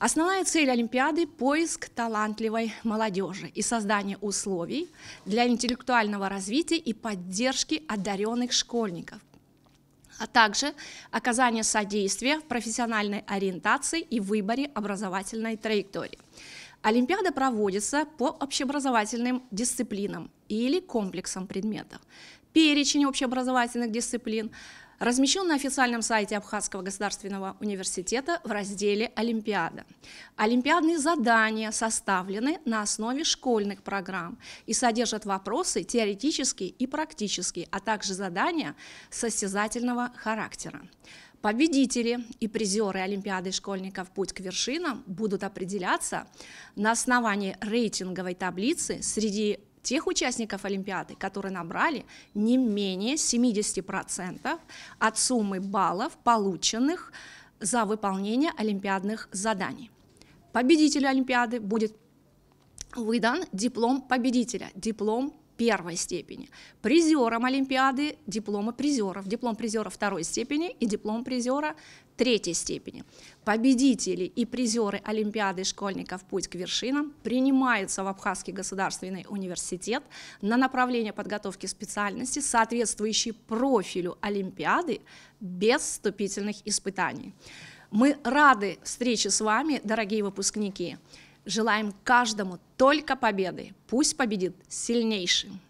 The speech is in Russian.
Основная цель Олимпиады – поиск талантливой молодежи и создание условий для интеллектуального развития и поддержки одаренных школьников, а также оказание содействия в профессиональной ориентации и выборе образовательной траектории. Олимпиада проводится по общеобразовательным дисциплинам или комплексам предметов перечень общеобразовательных дисциплин, размещен на официальном сайте Абхазского государственного университета в разделе «Олимпиада». Олимпиадные задания составлены на основе школьных программ и содержат вопросы теоретические и практические, а также задания состязательного характера. Победители и призеры Олимпиады школьников «Путь к вершинам» будут определяться на основании рейтинговой таблицы среди тех участников Олимпиады, которые набрали не менее 70% от суммы баллов, полученных за выполнение олимпиадных заданий. Победителю Олимпиады будет выдан диплом победителя, диплом первой степени, призером Олимпиады диплома призеров, диплом призера второй степени и диплом призера третьей степени. Победители и призеры Олимпиады школьников «Путь к вершинам» принимаются в Абхазский государственный университет на направление подготовки специальности, соответствующей профилю Олимпиады, без вступительных испытаний. Мы рады встрече с вами, дорогие выпускники. Желаем каждому только победы. Пусть победит сильнейший.